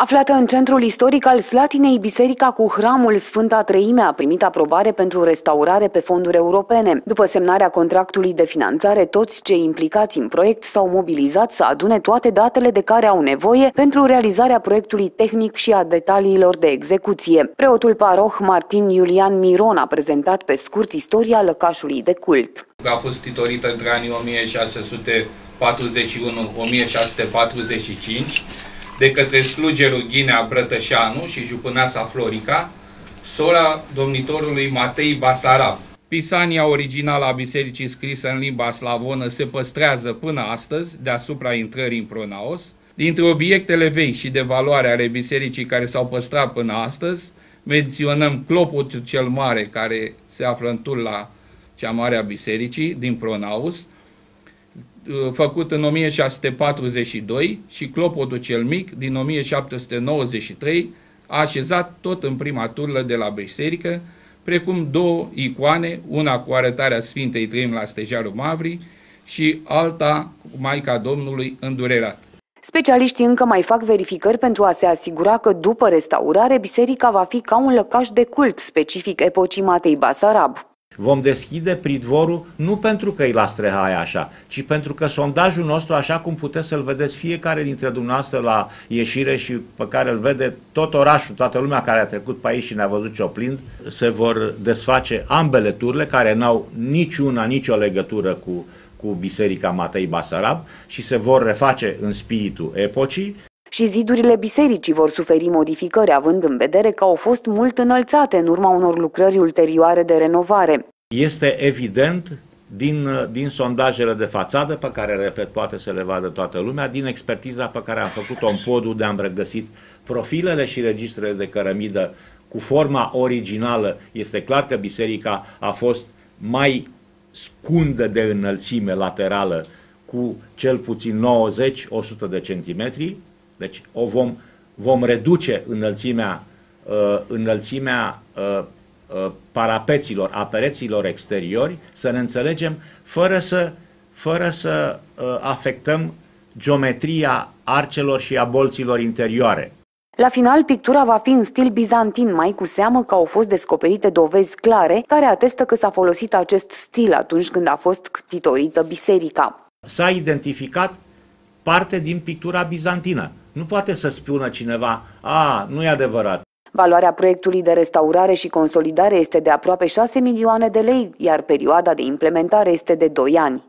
Aflată în centrul istoric al Slatinei, biserica cu hramul Sfânta Treime a primit aprobare pentru restaurare pe fonduri europene. După semnarea contractului de finanțare, toți cei implicați în proiect s-au mobilizat să adune toate datele de care au nevoie pentru realizarea proiectului tehnic și a detaliilor de execuție. Preotul paroh Martin Iulian Miron a prezentat pe scurt istoria lăcașului de cult. A fost titorită între anii 1641-1645 de către slugerul Ghinea Brătășanu și jupâneasa Florica, sora domnitorului Matei Basarab. Pisania originală a bisericii scrisă în limba slavonă se păstrează până astăzi deasupra intrării în pronaos. Dintre obiectele vechi și de valoare ale bisericii care s-au păstrat până astăzi, menționăm clopotul cel mare care se află în la cea mare a bisericii din Pronaos. Uh, făcut în 1642 și Clopotul cel Mic din 1793, a așezat tot în prima turlă de la biserică, precum două icoane, una cu arătarea Sfintei Trim la Stejarul Mavrii și alta cu Maica Domnului îndurerat. Specialiștii încă mai fac verificări pentru a se asigura că după restaurare biserica va fi ca un lăcaș de cult specific epocii Matei Basarab. Vom deschide pridvorul nu pentru că îi la strehaia așa, ci pentru că sondajul nostru, așa cum puteți să-l vedeți fiecare dintre dumneavoastră la ieșire și pe care îl vede tot orașul, toată lumea care a trecut pe aici și ne-a văzut cioplind, se vor desface ambele turle care n-au niciuna, nicio legătură cu, cu Biserica Matei Basarab și se vor reface în spiritul epocii. Și zidurile bisericii vor suferi modificări, având în vedere că au fost mult înălțate în urma unor lucrări ulterioare de renovare. Este evident din, din sondajele de fațadă, pe care, repet, poate să le vadă toată lumea, din expertiza pe care am făcut-o în podul de am regăsit profilele și registrele de cărămidă cu forma originală, este clar că biserica a fost mai scundă de înălțime laterală cu cel puțin 90-100 de centimetri, deci o vom, vom reduce înălțimea, uh, înălțimea uh, uh, parapeților, a pereților exteriori, să ne înțelegem, fără să, fără să uh, afectăm geometria arcelor și a bolților interioare. La final, pictura va fi în stil bizantin, mai cu seamă că au fost descoperite dovezi clare care atestă că s-a folosit acest stil atunci când a fost ctitorită biserica. S-a identificat parte din pictura bizantină. Nu poate să spună cineva, a, nu e adevărat. Valoarea proiectului de restaurare și consolidare este de aproape 6 milioane de lei, iar perioada de implementare este de 2 ani.